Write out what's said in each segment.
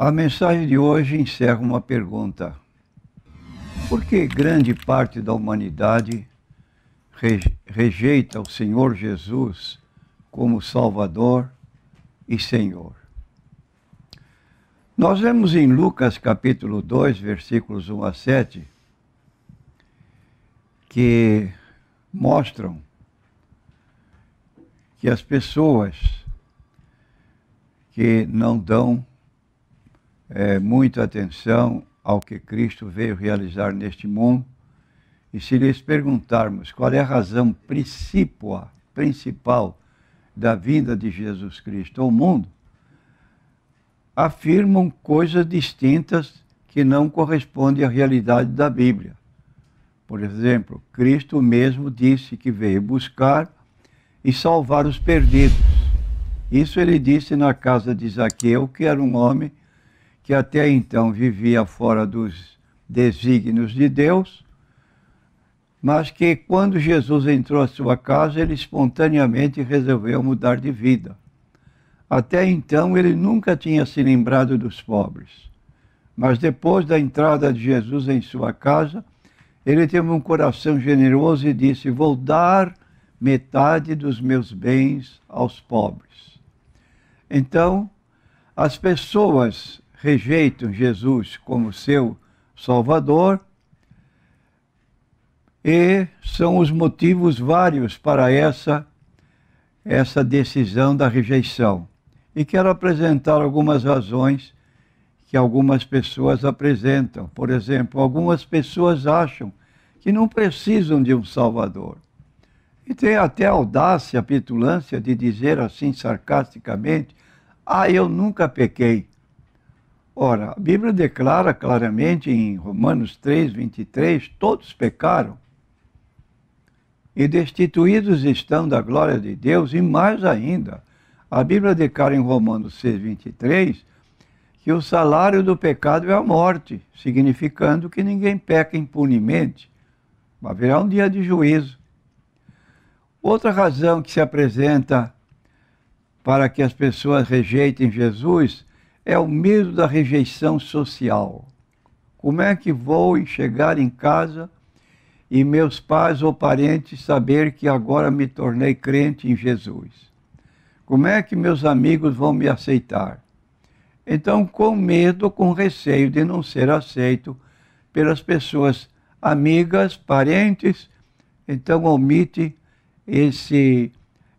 A mensagem de hoje encerra uma pergunta: Por que grande parte da humanidade rejeita o Senhor Jesus como Salvador e Senhor? Nós vemos em Lucas capítulo 2, versículos 1 a 7, que mostram que as pessoas que não dão é, muita atenção ao que Cristo veio realizar neste mundo. E se lhes perguntarmos qual é a razão principal, principal da vinda de Jesus Cristo ao mundo, afirmam coisas distintas que não correspondem à realidade da Bíblia. Por exemplo, Cristo mesmo disse que veio buscar e salvar os perdidos. Isso ele disse na casa de Zaqueu, que era um homem que até então vivia fora dos desígnios de Deus, mas que quando Jesus entrou à sua casa, ele espontaneamente resolveu mudar de vida. Até então ele nunca tinha se lembrado dos pobres. Mas depois da entrada de Jesus em sua casa, ele teve um coração generoso e disse: Vou dar metade dos meus bens aos pobres. Então, as pessoas rejeitam Jesus como seu Salvador e são os motivos vários para essa essa decisão da rejeição. E quero apresentar algumas razões que algumas pessoas apresentam. Por exemplo, algumas pessoas acham que não precisam de um Salvador. E tem até audácia, petulância de dizer assim sarcasticamente: Ah, eu nunca pequei. Ora, a Bíblia declara claramente em Romanos 3, 23, todos pecaram e destituídos estão da glória de Deus, e mais ainda, a Bíblia declara em Romanos 6, 23, que o salário do pecado é a morte, significando que ninguém peca impunemente. Haverá um dia de juízo. Outra razão que se apresenta para que as pessoas rejeitem Jesus é o medo da rejeição social. Como é que vou chegar em casa e meus pais ou parentes saber que agora me tornei crente em Jesus? Como é que meus amigos vão me aceitar? Então, com medo, com receio de não ser aceito pelas pessoas amigas, parentes, então omite esse,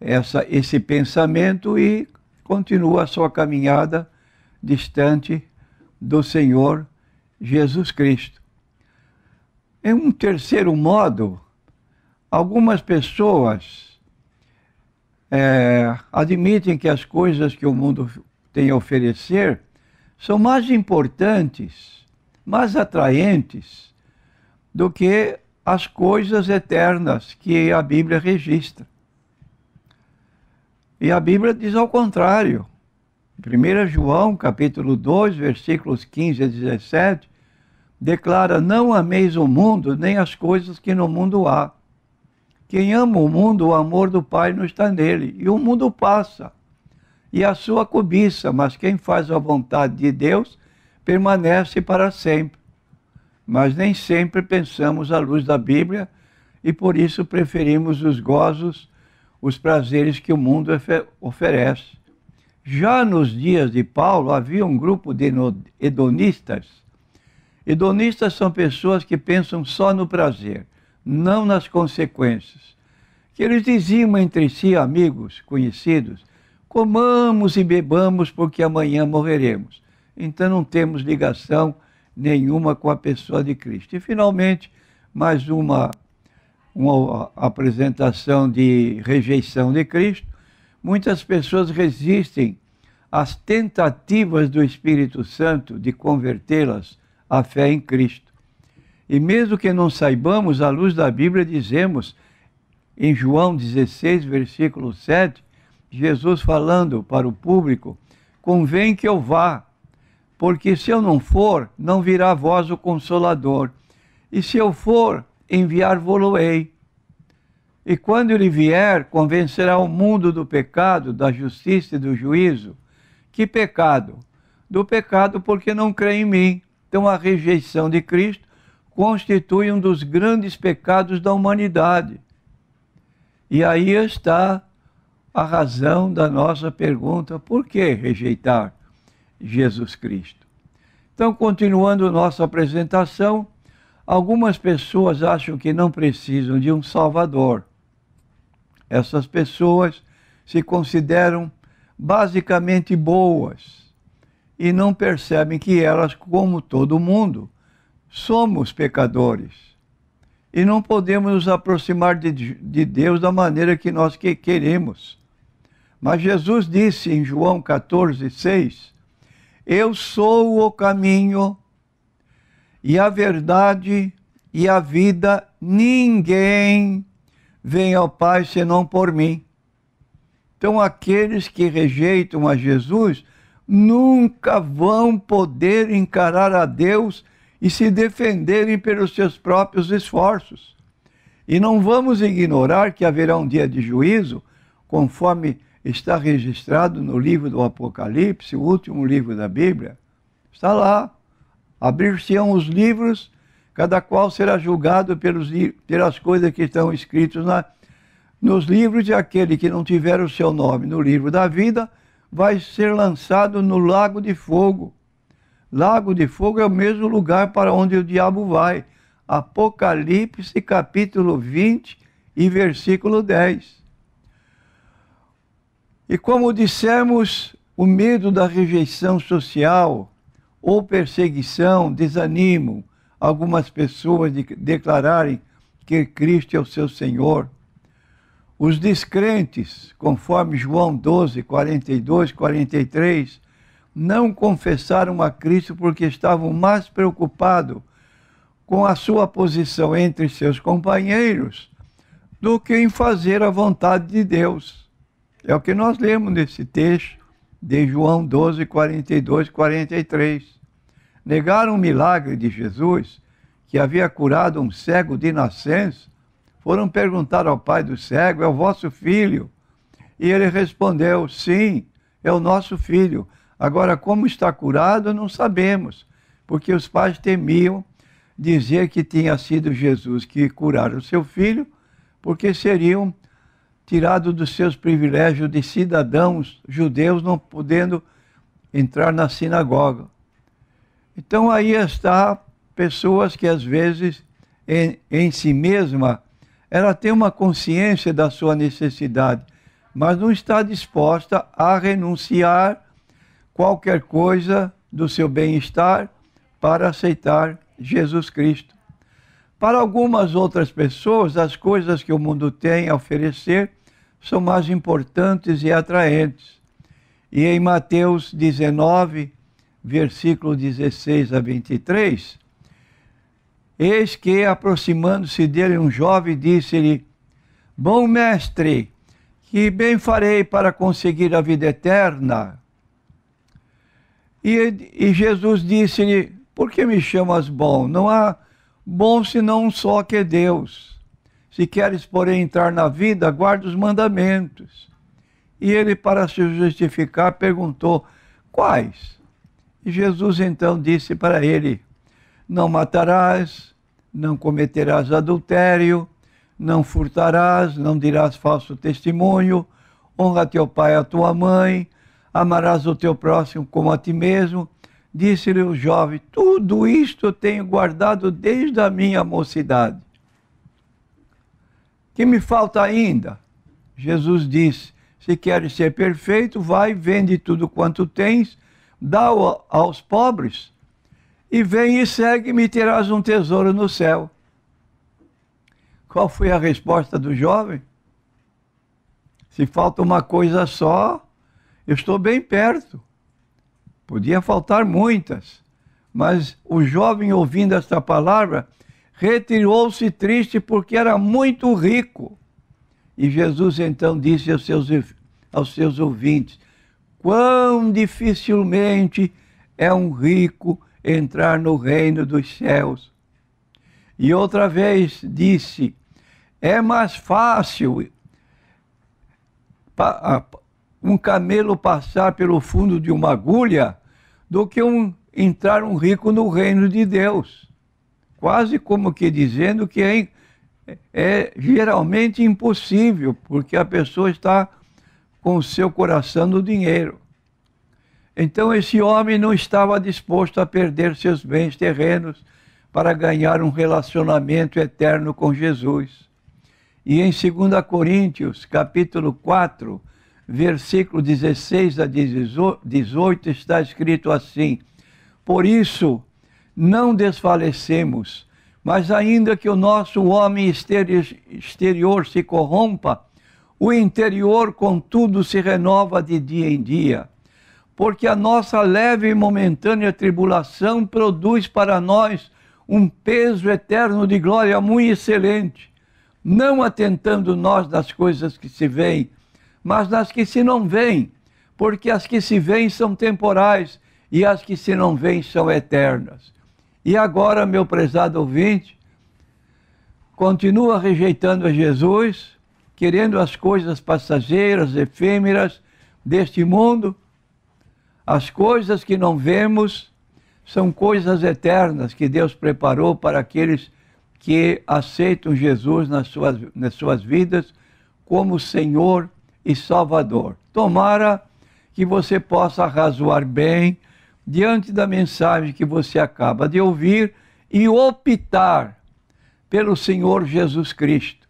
essa, esse pensamento e continua a sua caminhada distante do Senhor Jesus Cristo. Em um terceiro modo, algumas pessoas é, admitem que as coisas que o mundo tem a oferecer são mais importantes, mais atraentes do que as coisas eternas que a Bíblia registra. E a Bíblia diz ao contrário. 1 João, capítulo 2, versículos 15 a 17, declara: Não ameis o mundo, nem as coisas que no mundo há. Quem ama o mundo, o amor do Pai não está nele. E o mundo passa, e a sua cobiça, mas quem faz a vontade de Deus permanece para sempre. Mas nem sempre pensamos à luz da Bíblia e por isso preferimos os gozos, os prazeres que o mundo oferece. Já nos dias de Paulo havia um grupo de hedonistas. Hedonistas são pessoas que pensam só no prazer, não nas consequências. Que eles diziam entre si, amigos, conhecidos, comamos e bebamos porque amanhã morreremos. Então não temos ligação nenhuma com a pessoa de Cristo. E finalmente, mais uma, uma apresentação de rejeição de Cristo. Muitas pessoas resistem as tentativas do Espírito Santo de convertê-las à fé em Cristo. E mesmo que não saibamos, à luz da Bíblia, dizemos em João 16, versículo 7, Jesus falando para o público: Convém que eu vá, porque se eu não for, não virá a vós o Consolador. E se eu for, enviar-vos-ei. E quando ele vier, convencerá o mundo do pecado, da justiça e do juízo. Que pecado? Do pecado porque não crê em mim. Então a rejeição de Cristo constitui um dos grandes pecados da humanidade. E aí está a razão da nossa pergunta: por que rejeitar Jesus Cristo? Então, continuando nossa apresentação, algumas pessoas acham que não precisam de um Salvador. Essas pessoas se consideram basicamente boas e não percebem que elas, como todo mundo, somos pecadores e não podemos nos aproximar de, de Deus da maneira que nós que queremos. Mas Jesus disse em João 14, 6: Eu sou o caminho e a verdade e a vida, ninguém vem ao Pai senão por mim. Então, aqueles que rejeitam a Jesus nunca vão poder encarar a Deus e se defenderem pelos seus próprios esforços. E não vamos ignorar que haverá um dia de juízo, conforme está registrado no livro do Apocalipse, o último livro da Bíblia. Está lá. Abrir-se-ão os livros, cada qual será julgado pelos, pelas coisas que estão escritas na, nos livros, de aquele que não tiver o seu nome no livro da vida vai ser lançado no lago de fogo. Lago de fogo é o mesmo lugar para onde o diabo vai. Apocalipse capítulo 20 e versículo 10. E como dissemos, o medo da rejeição social ou perseguição desanimam algumas pessoas de declararem que Cristo é o seu Senhor os descrentes, conforme João 12, 42, 43, não confessaram a Cristo porque estavam mais preocupados com a sua posição entre seus companheiros do que em fazer a vontade de Deus. É o que nós lemos nesse texto de João 12, 42, 43. Negaram o milagre de Jesus, que havia curado um cego de nascença, foram perguntar ao pai do cego: É o vosso filho? E ele respondeu: Sim, é o nosso filho. Agora, como está curado, não sabemos, porque os pais temiam dizer que tinha sido Jesus que curara o seu filho, porque seriam tirados dos seus privilégios de cidadãos judeus, não podendo entrar na sinagoga. Então aí está pessoas que às vezes em, em si mesma ela tem uma consciência da sua necessidade, mas não está disposta a renunciar qualquer coisa do seu bem-estar para aceitar Jesus Cristo. Para algumas outras pessoas, as coisas que o mundo tem a oferecer são mais importantes e atraentes. E em Mateus 19, versículo 16 a 23, Eis que, aproximando-se dele um jovem, disse-lhe: Bom mestre, que bem farei para conseguir a vida eterna? E, e Jesus disse-lhe: Por que me chamas bom? Não há bom senão um só que é Deus. Se queres, porém, entrar na vida, guarda os mandamentos. E ele, para se justificar, perguntou: Quais? E Jesus então disse para ele: não matarás, não cometerás adultério, não furtarás, não dirás falso testemunho, honra teu pai e a tua mãe, amarás o teu próximo como a ti mesmo. Disse-lhe o jovem: Tudo isto tenho guardado desde a minha mocidade. Que me falta ainda? Jesus disse: Se queres ser perfeito, vai, vende tudo quanto tens, dá aos pobres e vem e segue, me terás um tesouro no céu. Qual foi a resposta do jovem? Se falta uma coisa só, eu estou bem perto. Podia faltar muitas, mas o jovem, ouvindo esta palavra, retirou-se triste porque era muito rico. E Jesus então disse aos seus, aos seus ouvintes: Quão dificilmente é um rico entrar no reino dos céus. E outra vez disse: é mais fácil um camelo passar pelo fundo de uma agulha do que um, entrar um rico no reino de Deus. Quase como que dizendo que é, é geralmente impossível, porque a pessoa está com o seu coração no dinheiro. Então esse homem não estava disposto a perder seus bens terrenos para ganhar um relacionamento eterno com Jesus. E em 2 Coríntios, capítulo 4, versículo 16 a 18 está escrito assim: Por isso não desfalecemos, mas ainda que o nosso homem exterior se corrompa, o interior, contudo, se renova de dia em dia porque a nossa leve e momentânea tribulação produz para nós um peso eterno de glória muito excelente, não atentando nós das coisas que se veem, mas das que se não veem, porque as que se veem são temporais e as que se não veem são eternas. E agora, meu prezado ouvinte, continua rejeitando a Jesus, querendo as coisas passageiras, efêmeras deste mundo as coisas que não vemos são coisas eternas que Deus preparou para aqueles que aceitam Jesus nas suas, nas suas vidas como Senhor e Salvador. Tomara que você possa razoar bem diante da mensagem que você acaba de ouvir e optar pelo Senhor Jesus Cristo.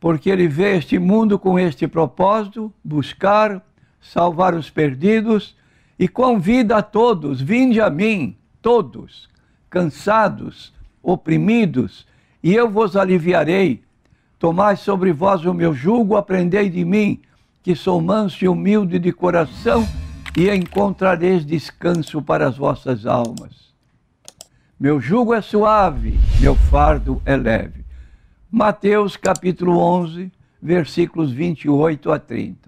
Porque ele veio este mundo com este propósito: buscar, salvar os perdidos e convida a todos: vinde a mim, todos, cansados, oprimidos, e eu vos aliviarei. Tomai sobre vós o meu jugo, aprendei de mim, que sou manso e humilde de coração, e encontrareis descanso para as vossas almas. Meu jugo é suave, meu fardo é leve. Mateus capítulo 11, versículos 28 a 30.